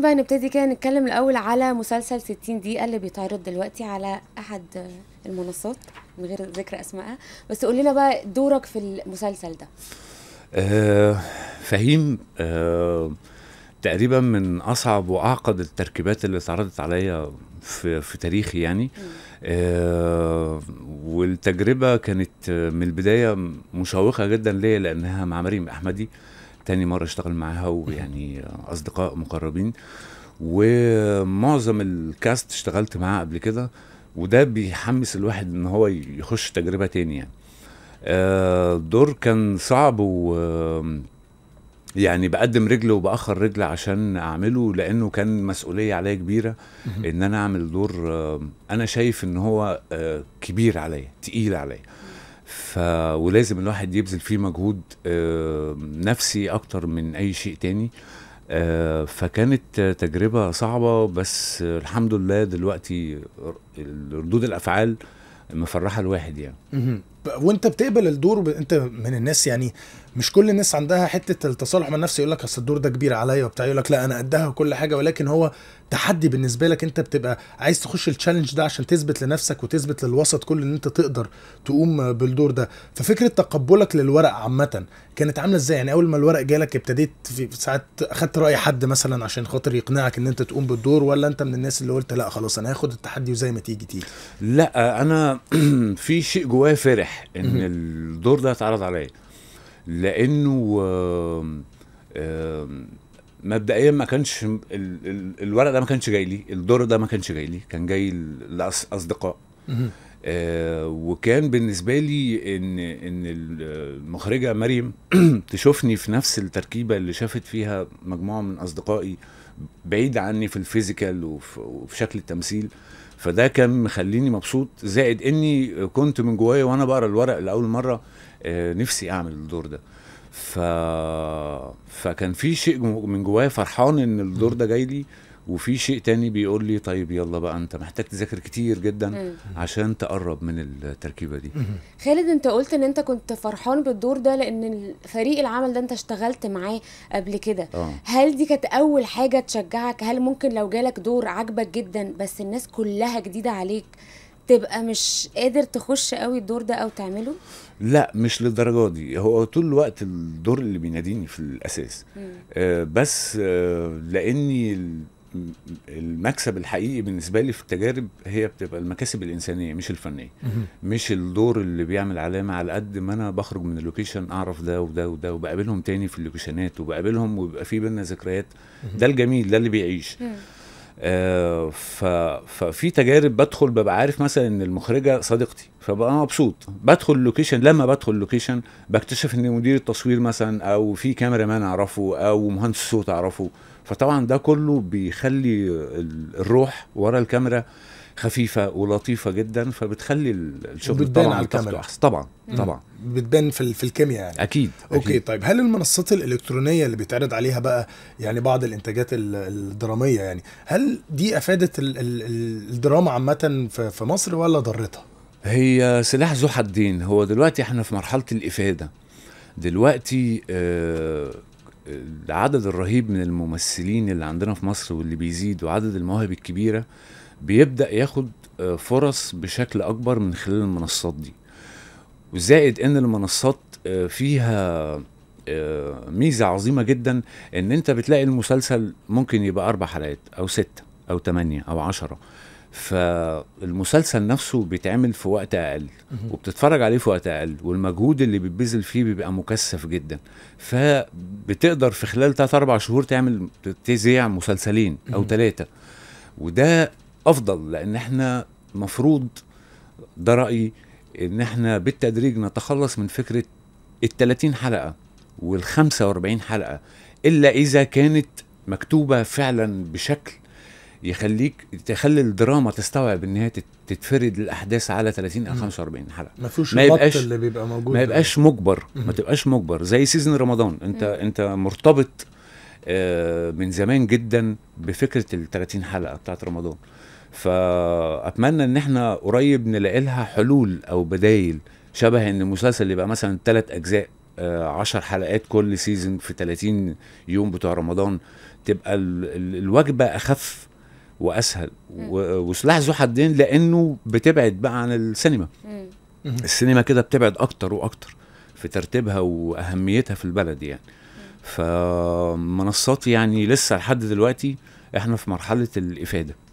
بقى نبتدي كده نتكلم الاول على مسلسل 60 دقيقه اللي بيتعرض دلوقتي على احد المنصات من غير ذكر اسمائها بس قول لنا بقى دورك في المسلسل ده آه فهيم آه تقريبا من اصعب واعقد التركيبات اللي اتعرضت عليا في, في تاريخي يعني آه والتجربه كانت من البدايه مشوقه جدا ليا لانها مع مريم احمدي آه تاني مره اشتغل معاها ويعني اصدقاء مقربين ومعظم الكاست اشتغلت معاه قبل كده وده بيحمس الواحد ان هو يخش تجربه تاني يعني الدور آه، كان صعب و يعني بقدم رجل وباخر رجل عشان اعمله لانه كان مسؤوليه عليا كبيره ان انا اعمل دور انا شايف ان هو آه، كبير عليا تقيل عليا ف ولازم الواحد يبذل فيه مجهود آه، نفسي اكتر من اي شيء تاني آه، فكانت تجربة صعبة بس الحمد لله دلوقتي ردود الأفعال مفرحة الواحد يعني وانت بتقبل الدور انت من الناس يعني مش كل الناس عندها حته التصالح مع النفس يقول لك اصل الدور ده كبير عليا وبتاع يقول لك لا انا قدها وكل حاجه ولكن هو تحدي بالنسبه لك انت بتبقى عايز تخش التشالنج ده عشان تثبت لنفسك وتثبت للوسط كل ان انت تقدر تقوم بالدور ده ففكره تقبلك للورق عامه كانت عامله ازاي يعني اول ما الورق جالك ابتديت في ساعات اخدت راي حد مثلا عشان خاطر يقنعك ان انت تقوم بالدور ولا انت من الناس اللي قلت لا خلاص انا هاخد التحدي وزي ما تيجي تيجي لا انا في شيء جوايا فرح ان الدور ده اتعرض عليا لانه مبدئيا ما كانش الورق ده ما كانش جاي لي الدور ده ما كانش جاي لي كان جاي لاصدقاء آه، وكان بالنسبه لي ان ان المخرجه مريم تشوفني في نفس التركيبه اللي شافت فيها مجموعه من اصدقائي بعيد عني في الفيزيكال وفي, وفي شكل التمثيل فده كان مخليني مبسوط زائد اني كنت من جوايا وانا بقرا الورق لاول مره آه، نفسي اعمل الدور ده ف... فكان في شيء من جوايا فرحان ان الدور ده جاي لي وفي شيء تاني بيقول لي طيب يلا بقى انت محتاج تذاكر كتير جدا مم. عشان تقرب من التركيبه دي خالد انت قلت ان انت كنت فرحان بالدور ده لان فريق العمل ده انت اشتغلت معاه قبل كده آه. هل دي كانت اول حاجه تشجعك هل ممكن لو جالك دور عاجبك جدا بس الناس كلها جديده عليك تبقى مش قادر تخش قوي الدور ده او تعمله لا مش للدرجه دي هو طول الوقت الدور اللي بيناديني في الاساس آه بس آه لاني المكسب الحقيقي بالنسبه لي في التجارب هي بتبقى المكاسب الانسانيه مش الفنيه مش الدور اللي بيعمل علامه على قد ما انا بخرج من اللوكيشن اعرف ده وده وده وبقابلهم تاني في اللوكيشنات وبقابلهم ويبقى في بينا ذكريات ده الجميل ده اللي بيعيش آه ف... ففي تجارب بدخل ببقى عارف مثلا ان المخرجه صديقتي فبقى انا مبسوط بدخل اللوكيشن لما بدخل اللوكيشن بكتشف ان مدير التصوير مثلا او في كاميرا مان اعرفه او مهندس صوت اعرفه فطبعا ده كله بيخلي الروح ورا الكاميرا خفيفه ولطيفه جدا فبتخلي الشغل طبعا على الكاميرا طبعا طبعا بتبان في في الكيمياء يعني أكيد. اكيد اوكي طيب هل المنصات الالكترونيه اللي بيتعرض عليها بقى يعني بعض الانتاجات الدراميه يعني هل دي افادت الدراما عامه في مصر ولا ضرتها هي سلاح ذو حدين هو دلوقتي احنا في مرحله الافاده دلوقتي آه العدد الرهيب من الممثلين اللي عندنا في مصر واللي بيزيد وعدد المواهب الكبيره بيبدا ياخد آه، فرص بشكل اكبر من خلال المنصات دي وزائد ان المنصات آه، فيها آه، ميزه عظيمه جدا ان انت بتلاقي المسلسل ممكن يبقى اربع حلقات او سته او تمانية او عشرة فالمسلسل نفسه بيتعمل في وقت اقل وبتتفرج عليه في وقت اقل والمجهود اللي بيتبذل فيه بيبقى مكثف جدا فبتقدر في خلال 3 4 شهور تعمل تذيع مسلسلين او ثلاثه وده افضل لان احنا مفروض ده رايي ان احنا بالتدريج نتخلص من فكره ال 30 حلقه وال 45 حلقه الا اذا كانت مكتوبه فعلا بشكل يخليك تخلي الدراما تستوعب ان هي تتفرد الاحداث على 30 او 45 حلقه ما فيش ما يبقاش اللي بيبقى موجود ما يبقاش مجبر ما تبقاش مجبر زي سيزون رمضان انت مم. انت مرتبط آه، من زمان جدا بفكره ال 30 حلقه بتاعت رمضان فاتمنى ان احنا قريب نلاقي لها حلول او بدايل شبه ان المسلسل يبقى مثلا ثلاث اجزاء 10 آه، حلقات كل سيزون في 30 يوم بتوع رمضان تبقى الوجبه اخف واسهل وسلاح ذو حدين لانه بتبعد بقى عن السينما السينما كده بتبعد اكتر واكتر في ترتيبها واهميتها في البلد يعني فمنصات يعني لسه لحد دلوقتي احنا في مرحله الافاده